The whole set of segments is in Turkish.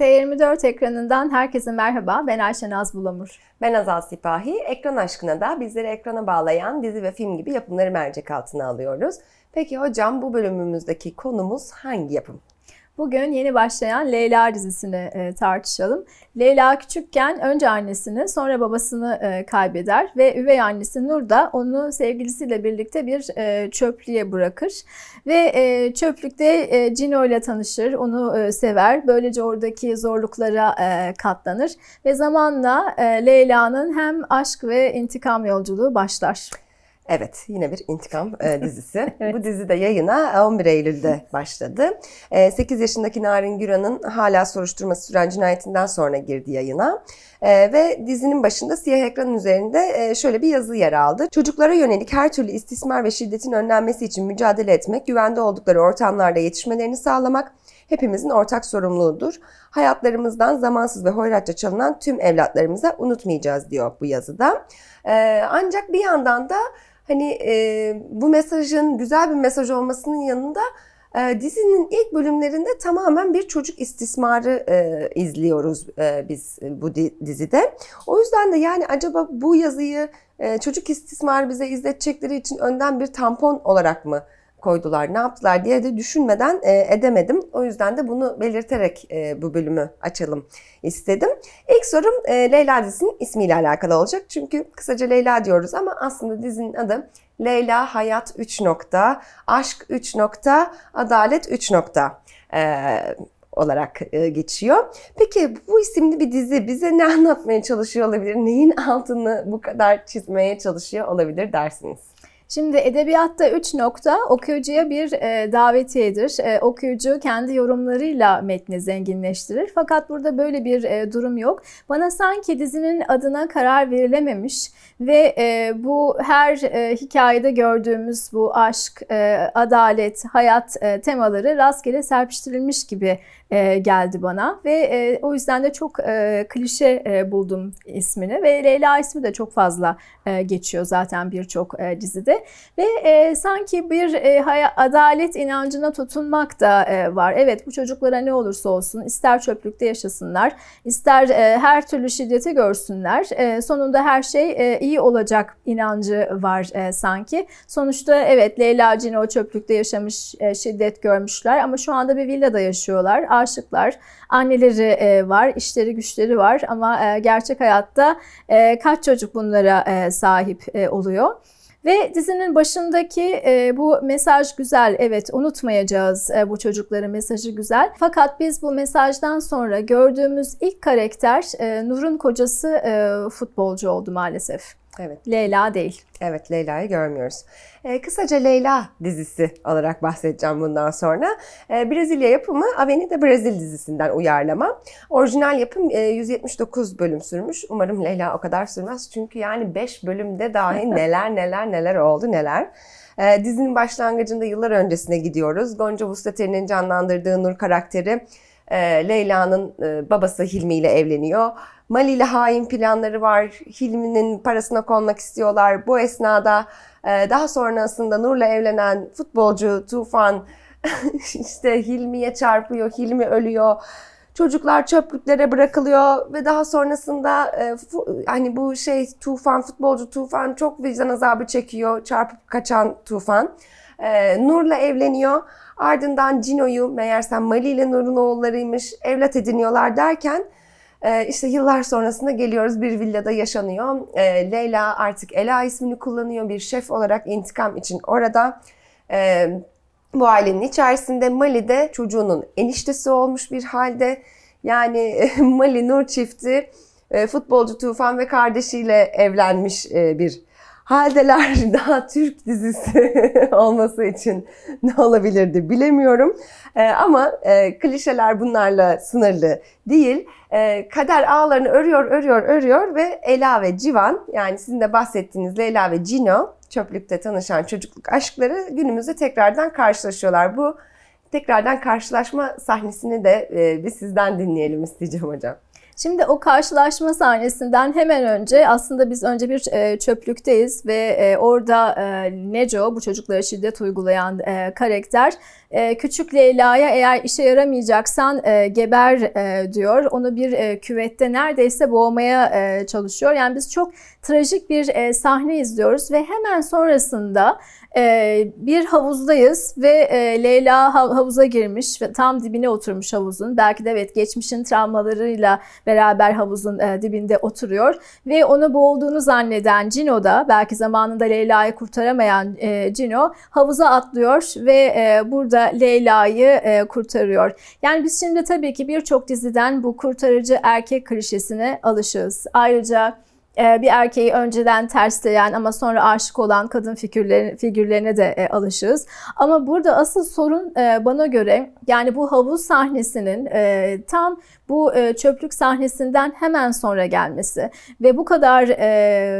T24 ekranından herkese merhaba. Ben Ayşe Naz Bulamur. Ben Azal Sipahi. Ekran aşkına da bizleri ekrana bağlayan dizi ve film gibi yapımları mercek altına alıyoruz. Peki hocam bu bölümümüzdeki konumuz hangi yapım? Bugün yeni başlayan Leyla dizisini e, tartışalım. Leyla küçükken önce annesini sonra babasını e, kaybeder ve üvey annesi Nur da onu sevgilisiyle birlikte bir e, çöplüğe bırakır. Ve e, çöplükte e, Cino ile tanışır, onu e, sever. Böylece oradaki zorluklara e, katlanır ve zamanla e, Leyla'nın hem aşk ve intikam yolculuğu başlar. Evet, yine bir intikam e, dizisi. evet. Bu dizi de yayına 11 e, Eylül'de başladı. E, 8 yaşındaki Narin Güran'ın hala soruşturması süren cinayetinden sonra girdi yayına. E, ve dizinin başında siyah ekranın üzerinde e, şöyle bir yazı yer aldı. Çocuklara yönelik her türlü istismar ve şiddetin önlenmesi için mücadele etmek, güvende oldukları ortamlarda yetişmelerini sağlamak, hepimizin ortak sorumluluğudur. Hayatlarımızdan zamansız ve hoyratça çalınan tüm evlatlarımıza unutmayacağız diyor bu yazıda. Ee, ancak bir yandan da hani e, bu mesajın güzel bir mesaj olmasının yanında e, dizinin ilk bölümlerinde tamamen bir çocuk istismarı e, izliyoruz e, biz e, bu di- dizide. O yüzden de yani acaba bu yazıyı e, çocuk istismarı bize izletecekleri için önden bir tampon olarak mı? koydular, ne yaptılar diye de düşünmeden e, edemedim. O yüzden de bunu belirterek e, bu bölümü açalım istedim. İlk sorum e, Leyla dizisinin ismiyle alakalı olacak. Çünkü kısaca Leyla diyoruz ama aslında dizinin adı Leyla Hayat 3 Aşk 3 Adalet 3 nokta. Ee, olarak e, geçiyor. Peki bu isimli bir dizi bize ne anlatmaya çalışıyor olabilir? Neyin altını bu kadar çizmeye çalışıyor olabilir dersiniz? Şimdi edebiyatta üç nokta okuyucuya bir e, davetiyedir. E, okuyucu kendi yorumlarıyla metni zenginleştirir. Fakat burada böyle bir e, durum yok. Bana sanki dizinin adına karar verilememiş ve e, bu her e, hikayede gördüğümüz bu aşk, e, adalet, hayat e, temaları rastgele serpiştirilmiş gibi e, geldi bana ve e, o yüzden de çok e, klişe e, buldum ismini ve Leyla ismi de çok fazla e, geçiyor zaten birçok e, dizide ve e, sanki bir e, haya, adalet inancına tutunmak da e, var. Evet bu çocuklara ne olursa olsun ister çöplükte yaşasınlar, ister e, her türlü şiddeti görsünler. E, sonunda her şey e, iyi olacak inancı var e, sanki. Sonuçta evet Leyla o çöplükte yaşamış, e, şiddet görmüşler ama şu anda bir villada yaşıyorlar, aşıklar, anneleri e, var, işleri güçleri var ama e, gerçek hayatta e, kaç çocuk bunlara e, sahip e, oluyor? Ve dizinin başındaki e, bu mesaj güzel, evet unutmayacağız e, bu çocukların mesajı güzel. Fakat biz bu mesajdan sonra gördüğümüz ilk karakter e, Nur'un kocası e, futbolcu oldu maalesef. Evet. Leyla değil. Evet Leyla'yı görmüyoruz. Ee, kısaca Leyla dizisi olarak bahsedeceğim bundan sonra. Ee, Brezilya yapımı de Brezil dizisinden uyarlama. Orijinal yapım e, 179 bölüm sürmüş. Umarım Leyla o kadar sürmez. Çünkü yani 5 bölümde dahi neler neler neler oldu neler. Ee, dizinin başlangıcında yıllar öncesine gidiyoruz. Gonca Vustater'in canlandırdığı Nur karakteri e, Leyla'nın e, babası Hilmi ile evleniyor. Mali ile hain planları var. Hilmi'nin parasına konmak istiyorlar. Bu esnada e, daha sonrasında Nur'la evlenen futbolcu Tufan işte Hilmi'ye çarpıyor. Hilmi ölüyor. Çocuklar çöplüklere bırakılıyor ve daha sonrasında e, hani bu şey Tufan futbolcu Tufan çok vicdan azabı çekiyor. Çarpıp kaçan Tufan. E, Nur'la evleniyor. Ardından Cino'yu meğersem Mali ile Nur'un oğullarıymış evlat ediniyorlar derken e, işte yıllar sonrasında geliyoruz bir villada yaşanıyor. E, Leyla artık Ela ismini kullanıyor bir şef olarak intikam için orada. E, bu ailenin içerisinde Mali de çocuğunun eniştesi olmuş bir halde. Yani Mali Nur çifti e, futbolcu Tufan ve kardeşiyle evlenmiş e, bir Haldeler daha Türk dizisi olması için ne olabilirdi bilemiyorum. E, ama e, klişeler bunlarla sınırlı değil. E, kader ağlarını örüyor, örüyor, örüyor ve Ela ve Civan yani sizin de bahsettiğiniz Leyla ve Cino çöplükte tanışan çocukluk aşkları günümüzde tekrardan karşılaşıyorlar. Bu tekrardan karşılaşma sahnesini de e, bir sizden dinleyelim isteyeceğim hocam. Şimdi o karşılaşma sahnesinden hemen önce aslında biz önce bir e, çöplükteyiz ve e, orada e, Neco bu çocuklara şiddet uygulayan karakter küçük Leyla'ya eğer işe yaramayacaksan geber diyor. Onu bir küvette neredeyse boğmaya çalışıyor. Yani biz çok trajik bir sahne izliyoruz ve hemen sonrasında bir havuzdayız ve Leyla havuza girmiş ve tam dibine oturmuş havuzun. Belki de evet geçmişin travmalarıyla beraber havuzun e, dibinde oturuyor ve onu boğulduğunu zanneden Cino da belki zamanında Leyla'yı kurtaramayan e, Cino havuza atlıyor ve e, burada Leyla'yı kurtarıyor. Yani biz şimdi tabii ki birçok diziden bu kurtarıcı erkek klişesine alışız. Ayrıca bir erkeği önceden tersleyen ama sonra aşık olan kadın figürlerine, de alışız. Ama burada asıl sorun bana göre yani bu havuz sahnesinin tam bu e, çöplük sahnesinden hemen sonra gelmesi ve bu kadar e,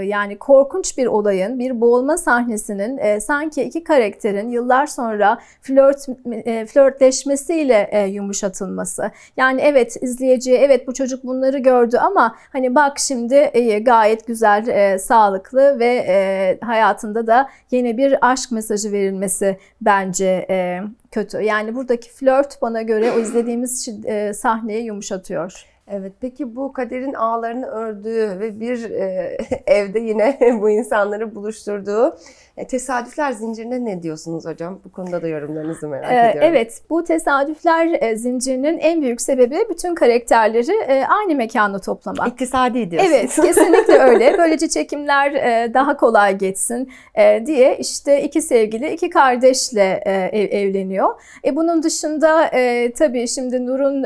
yani korkunç bir olayın bir boğulma sahnesinin e, sanki iki karakterin yıllar sonra flört e, flörtleşmesiyle yumuşatılması. Yani evet izleyici evet bu çocuk bunları gördü ama hani bak şimdi e, gayet güzel, sağlıklı ve hayatında da yeni bir aşk mesajı verilmesi bence kötü. Yani buradaki flört bana göre o izlediğimiz e, sahneyi yumuşatıyor. Evet peki bu kaderin ağlarını ördüğü ve bir e, evde yine bu insanları buluşturduğu e, tesadüfler zincirine ne diyorsunuz hocam? Bu konuda da yorumlarınızı merak ee, ediyorum. Evet, bu tesadüfler e, zincirinin en büyük sebebi bütün karakterleri e, aynı mekanda toplamak. İktisadi diyorsunuz. Evet, kesinlikle öyle. Böylece çekimler daha kolay geçsin diye işte iki sevgili, iki kardeşle evleniyor. E bunun dışında tabii şimdi Nur'un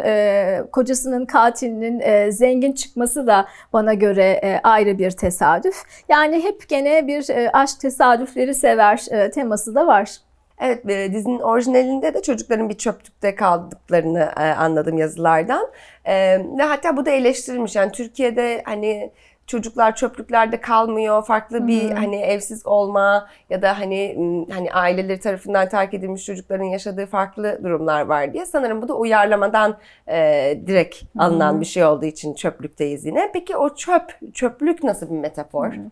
kocasının katilinin zengin çıkması da bana göre ayrı bir tesadüf. Yani hep gene bir aşk tesadüfleri çöpleri sever e, teması da var. Evet e, dizinin orijinalinde de çocukların bir çöplükte kaldıklarını e, anladım yazılardan. E, ve hatta bu da eleştirilmiş. Yani Türkiye'de hani çocuklar çöplüklerde kalmıyor. Farklı bir hmm. hani evsiz olma ya da hani hani aileleri tarafından terk edilmiş çocukların yaşadığı farklı durumlar var diye. Sanırım bu da uyarlamadan e, direkt alınan hmm. bir şey olduğu için çöplükteyiz yine. Peki o çöp çöplük nasıl bir metafor? Hmm.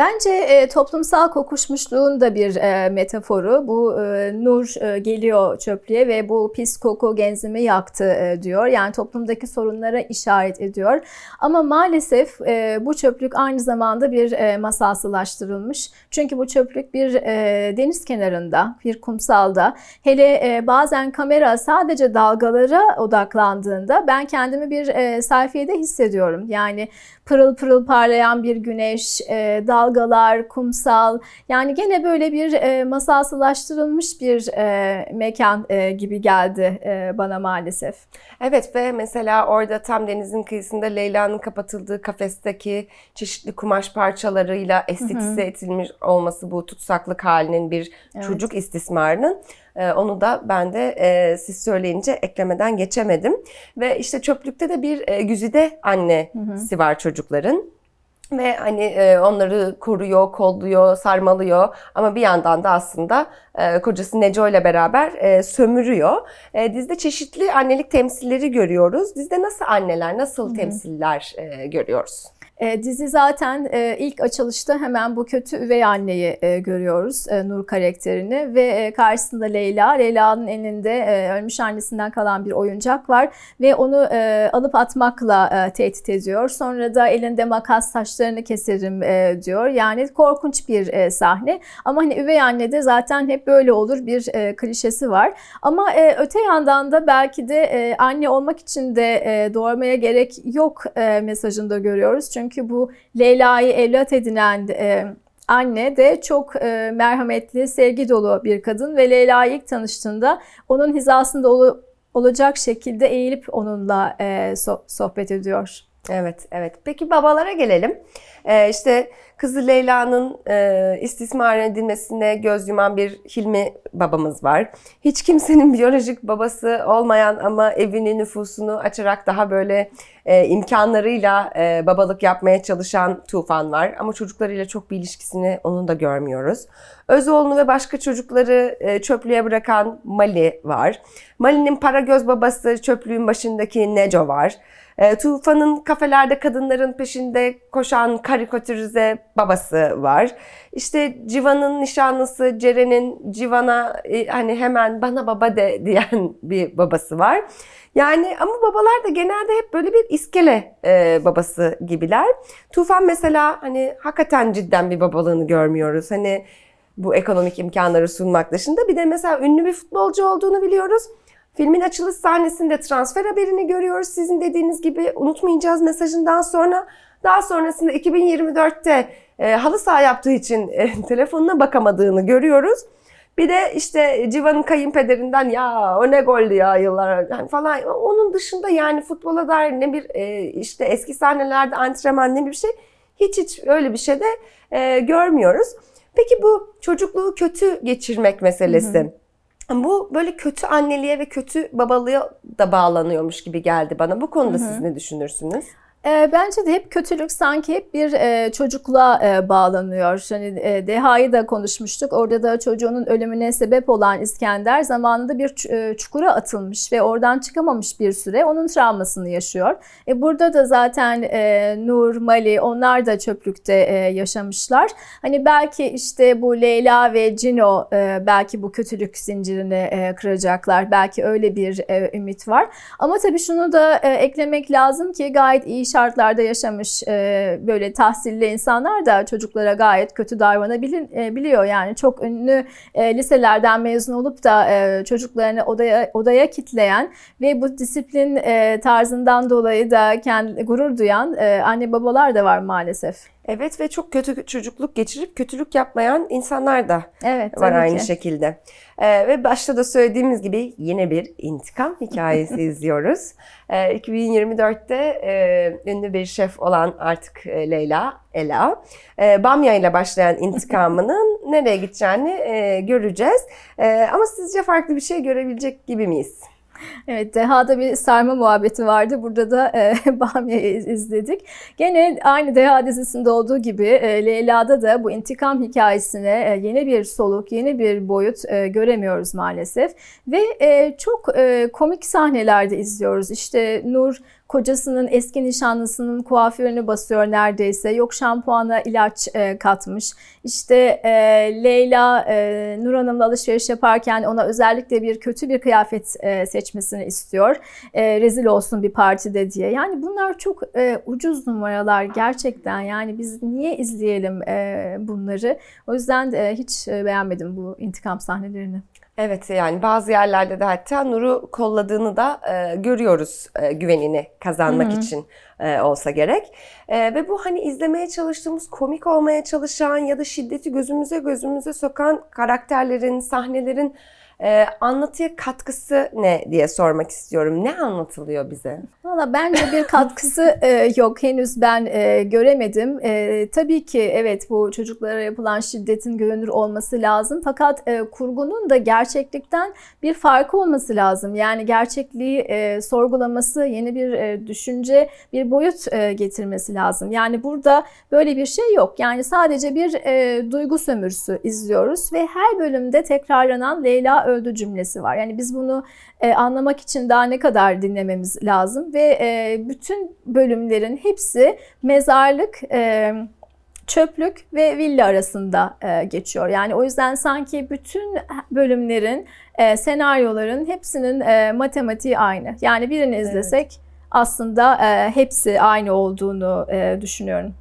Bence e, toplumsal kokuşmuşluğun da bir e, metaforu. Bu e, nur e, geliyor çöplüğe ve bu pis koku genzimi yaktı e, diyor. Yani toplumdaki sorunlara işaret ediyor. Ama maalesef e, bu çöplük aynı zamanda bir e, masalsılaştırılmış. Çünkü bu çöplük bir e, deniz kenarında, bir kumsalda. Hele e, bazen kamera sadece dalgalara odaklandığında ben kendimi bir e, selfie'de hissediyorum. Yani pırıl pırıl parlayan bir güneş, e, dalga dalgalar, kumsal yani gene böyle bir e, masalsılaştırılmış bir e, mekan e, gibi geldi e, bana maalesef. Evet ve mesela orada tam denizin kıyısında Leyla'nın kapatıldığı kafesteki çeşitli kumaş parçalarıyla estetize edilmiş olması bu tutsaklık halinin bir evet. çocuk istismarının e, onu da ben de e, siz söyleyince eklemeden geçemedim. Ve işte çöplükte de bir e, güzide annesi hı hı. var çocukların ve hani e, onları koruyor, kolluyor, sarmalıyor ama bir yandan da aslında e, kocası Neco ile beraber e, sömürüyor. E, dizide çeşitli annelik temsilleri görüyoruz. Dizde nasıl anneler, nasıl Hı-hı. temsiller e, görüyoruz? E, dizi zaten e, ilk açılışta hemen bu kötü üvey anneyi e, görüyoruz e, Nur karakterini ve e, karşısında Leyla. Leyla'nın elinde e, ölmüş annesinden kalan bir oyuncak var ve onu e, alıp atmakla e, tehdit ediyor. Sonra da elinde makas saçlarını keserim e, diyor. Yani korkunç bir e, sahne ama hani üvey anne de zaten hep böyle olur bir e, klişesi var. Ama e, öte yandan da belki de e, anne olmak için de e, doğurmaya gerek yok e, mesajında görüyoruz. Çünkü çünkü bu Leyla'yı evlat edinen e, anne de çok e, merhametli, sevgi dolu bir kadın ve Leyla'yı ilk tanıştığında onun hizasında ol, olacak şekilde eğilip onunla e, so- sohbet ediyor. Evet, evet. Peki babalara gelelim. Ee, işte kızı Leyla'nın e, istismar edilmesine göz yuman bir Hilmi babamız var. Hiç kimsenin biyolojik babası olmayan ama evini nüfusunu açarak daha böyle e, imkanlarıyla e, babalık yapmaya çalışan Tufan var. Ama çocuklarıyla çok bir ilişkisini onun da görmüyoruz. Özoğlu'nu ve başka çocukları e, çöplüğe bırakan Mali var. Mali'nin para göz babası çöplüğün başındaki Neco var. E, Tufan'ın kafelerde kadınların peşinde koşan karikatürize babası var. İşte Civan'ın nişanlısı Ceren'in Civan'a e, hani hemen bana baba de diyen bir babası var. Yani ama babalar da genelde hep böyle bir iskele e, babası gibiler. Tufan mesela hani hakikaten cidden bir babalığını görmüyoruz. Hani bu ekonomik imkanları sunmak dışında bir de mesela ünlü bir futbolcu olduğunu biliyoruz. Filmin açılış sahnesinde transfer haberini görüyoruz. Sizin dediğiniz gibi unutmayacağız mesajından sonra. Daha sonrasında 2024'te e, halı saha yaptığı için e, telefonuna bakamadığını görüyoruz. Bir de işte Civan'ın kayınpederinden ya o ne goldü ya yıllar yani falan. Onun dışında yani futbola dair ne bir e, işte eski sahnelerde antrenman ne bir şey hiç hiç öyle bir şey de e, görmüyoruz. Peki bu çocukluğu kötü geçirmek meselesi. Hı hı. Bu böyle kötü anneliğe ve kötü babalığa da bağlanıyormuş gibi geldi bana. Bu konuda Hı-hı. siz ne düşünürsünüz? E, bence de hep kötülük sanki hep bir e, çocukla e, bağlanıyor. Hani e, Deha'yı da konuşmuştuk. Orada da çocuğunun ölümüne sebep olan İskender zamanında bir e, çukura atılmış ve oradan çıkamamış bir süre onun travmasını yaşıyor. E, burada da zaten e, Nur, Mali onlar da çöplükte e, yaşamışlar. Hani belki işte bu Leyla ve Cino e, belki bu kötülük zincirini e, kıracaklar. Belki öyle bir e, ümit var. Ama tabii şunu da e, eklemek lazım ki gayet iyi şartlarda yaşamış e, böyle tahsilli insanlar da çocuklara gayet kötü davranabiliyor. E, yani çok ünlü e, liselerden mezun olup da e, çocuklarını odaya odaya kitleyen ve bu disiplin e, tarzından dolayı da kendi gurur duyan e, anne babalar da var maalesef. Evet ve çok kötü çocukluk geçirip kötülük yapmayan insanlar da evet, var aynı ki. şekilde. Ee, ve başta da söylediğimiz gibi yine bir intikam hikayesi izliyoruz. Ee, 2024'te e, ünlü bir şef olan artık e, Leyla, Ela, e, Bamya ile başlayan intikamının nereye gideceğini e, göreceğiz. E, ama sizce farklı bir şey görebilecek gibi miyiz? Evet, Deha'da bir sarma muhabbeti vardı. Burada da e, Bamiye'yi izledik. Gene aynı Deha dizisinde olduğu gibi e, Leyla'da da bu intikam hikayesine e, yeni bir soluk, yeni bir boyut e, göremiyoruz maalesef. Ve e, çok e, komik sahnelerde izliyoruz. İşte Nur kocasının eski nişanlısının kuaförünü basıyor neredeyse. Yok şampuana ilaç e, katmış. İşte e, Leyla e, Nur Hanım'la alışveriş yaparken ona özellikle bir kötü bir kıyafet e, seçmesini istiyor. E, rezil olsun bir partide diye. Yani bunlar çok e, ucuz numaralar gerçekten. Yani biz niye izleyelim e, bunları? O yüzden de e, hiç e, beğenmedim bu intikam sahnelerini. Evet yani bazı yerlerde de hatta Nur'u kolladığını da e, görüyoruz e, güvenini kazanmak Hı-hı. için e, olsa gerek. E, ve bu hani izlemeye çalıştığımız komik olmaya çalışan ya da şiddeti gözümüze gözümüze sokan karakterlerin, sahnelerin ee, anlatıya katkısı ne diye sormak istiyorum. Ne anlatılıyor bize? Valla bence bir katkısı e, yok. Henüz ben e, göremedim. E, tabii ki evet bu çocuklara yapılan şiddetin görünür olması lazım. Fakat e, kurgunun da gerçeklikten bir farkı olması lazım. Yani gerçekliği e, sorgulaması, yeni bir e, düşünce, bir boyut e, getirmesi lazım. Yani burada böyle bir şey yok. Yani sadece bir e, duygu sömürüsü izliyoruz ve her bölümde tekrarlanan Leyla öldü cümlesi var. Yani biz bunu e, anlamak için daha ne kadar dinlememiz lazım ve e, bütün bölümlerin hepsi mezarlık e, çöplük ve villa arasında e, geçiyor. Yani o yüzden sanki bütün bölümlerin, e, senaryoların hepsinin e, matematiği aynı. Yani birini izlesek evet. aslında e, hepsi aynı olduğunu e, düşünüyorum.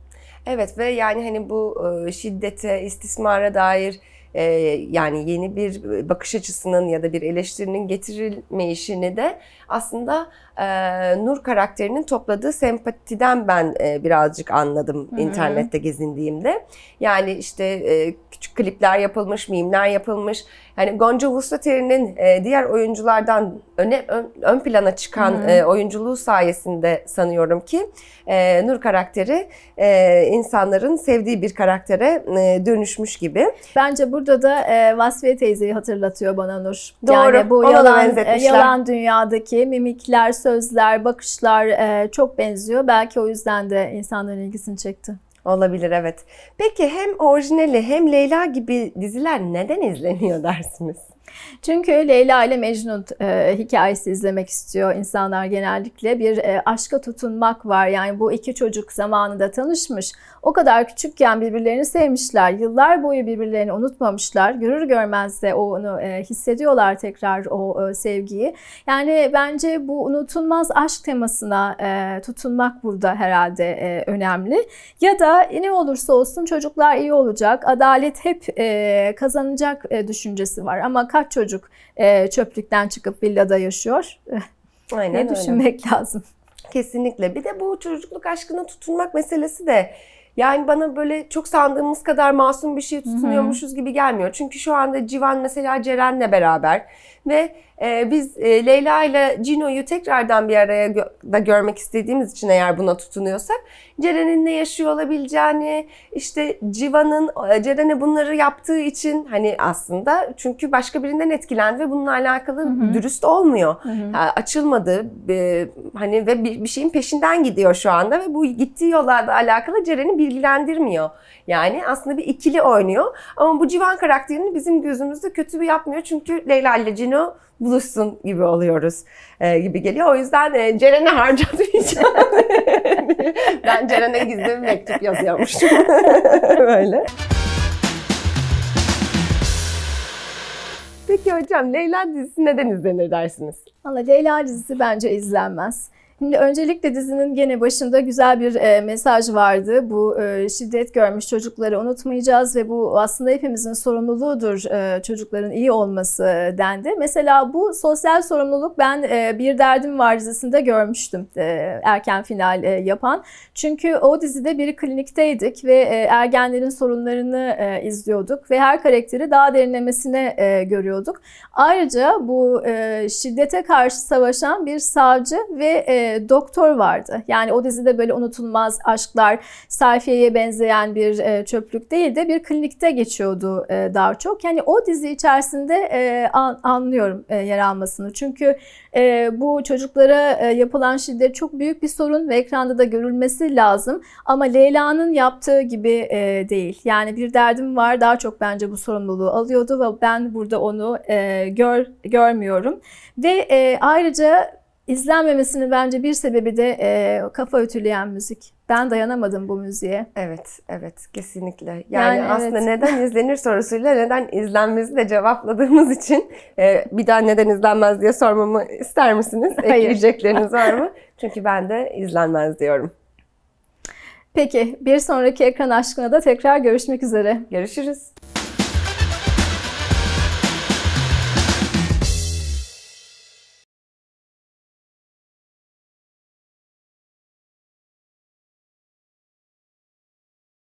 Evet ve yani hani bu e, şiddete, istismara dair e, yani yeni bir e, bakış açısının ya da bir eleştirinin getirilmeyişini de aslında e, Nur karakterinin topladığı sempatiden ben e, birazcık anladım Hı-hı. internette gezindiğimde. Yani işte e, küçük klipler yapılmış, mimler yapılmış, Hani Gonca Vuslater'in e, diğer oyunculardan öne, ön, ön plana çıkan hmm. e, oyunculuğu sayesinde sanıyorum ki e, Nur karakteri e, insanların sevdiği bir karaktere dönüşmüş gibi. Bence burada da Vasfiye teyzeyi hatırlatıyor bana Nur. Doğru. Yani bu yalan, yalan dünyadaki mimikler, sözler, bakışlar çok benziyor. Belki o yüzden de insanların ilgisini çekti. Olabilir evet. Peki hem orijinali hem Leyla gibi diziler neden izleniyor dersiniz? Çünkü Leyla ile Mecnun e, hikayesi izlemek istiyor insanlar genellikle. Bir e, aşka tutunmak var. Yani bu iki çocuk zamanında tanışmış. O kadar küçükken birbirlerini sevmişler. Yıllar boyu birbirlerini unutmamışlar. Görür görmez de onu e, hissediyorlar tekrar o e, sevgiyi. Yani bence bu unutulmaz aşk temasına e, tutunmak burada herhalde e, önemli. Ya da ne olursa olsun çocuklar iyi olacak. Adalet hep e, kazanacak e, düşüncesi var. Ama kaç çocuk e, çöplükten çıkıp villada yaşıyor? Aynen ne düşünmek öyle. lazım. Kesinlikle. Bir de bu çocukluk aşkına tutunmak meselesi de yani bana böyle çok sandığımız kadar masum bir şey tutunuyormuşuz Hı-hı. gibi gelmiyor. Çünkü şu anda Civan mesela Ceren'le beraber ve e, biz e, Leyla ile Cino'yu tekrardan bir araya gö da görmek istediğimiz için eğer buna tutunuyorsak Ceren'in ne yaşıyor olabileceğini, işte Civan'ın e, Ceren'e bunları yaptığı için hani aslında çünkü başka birinden etkilendi ve bununla alakalı Hı-hı. dürüst olmuyor. Hı -hı. açılmadı e, hani ve bir, bir şeyin peşinden gidiyor şu anda ve bu gittiği yollarda alakalı Ceren'i bilgilendirmiyor. Yani aslında bir ikili oynuyor ama bu Civan karakterini bizim gözümüzde kötü bir yapmıyor çünkü Leyla ile Cino buluşsun gibi oluyoruz e, gibi geliyor. O yüzden e, Ceren'e harcamayacağım. ben Ceren'e gizli bir mektup yazıyormuşum. Böyle. Peki hocam Leyla dizisi neden izlenir dersiniz? Valla Leyla dizisi bence izlenmez. Şimdi öncelikle dizinin gene başında güzel bir e, mesaj vardı. Bu e, şiddet görmüş çocukları unutmayacağız ve bu aslında hepimizin sorumluluğudur e, çocukların iyi olması e, dendi. Mesela bu sosyal sorumluluk ben e, Bir Derdim Var dizisinde görmüştüm e, erken final e, yapan. Çünkü o dizide bir klinikteydik ve e, ergenlerin sorunlarını e, izliyorduk ve her karakteri daha derinlemesine e, görüyorduk. Ayrıca bu e, şiddete karşı savaşan bir savcı ve e, e, doktor vardı. Yani o dizide böyle unutulmaz aşklar, sayfiyeye benzeyen bir e, çöplük değil de bir klinikte geçiyordu e, daha çok. Yani o dizi içerisinde e, an, anlıyorum e, yer almasını. Çünkü e, bu çocuklara e, yapılan şiddet çok büyük bir sorun ve ekranda da görülmesi lazım. Ama Leyla'nın yaptığı gibi e, değil. Yani bir derdim var daha çok bence bu sorumluluğu alıyordu ve ben burada onu e, gör görmüyorum. Ve e, ayrıca İzlenmemesinin bence bir sebebi de e, kafa ötüleyen müzik. Ben dayanamadım bu müziğe. Evet, evet kesinlikle. Yani, yani aslında evet. neden izlenir sorusuyla neden izlenmesi de cevapladığımız için e, bir daha neden izlenmez diye sormamı ister misiniz? Ekleyecekleriniz var mı? Çünkü ben de izlenmez diyorum. Peki bir sonraki ekran aşkına da tekrar görüşmek üzere. Görüşürüz.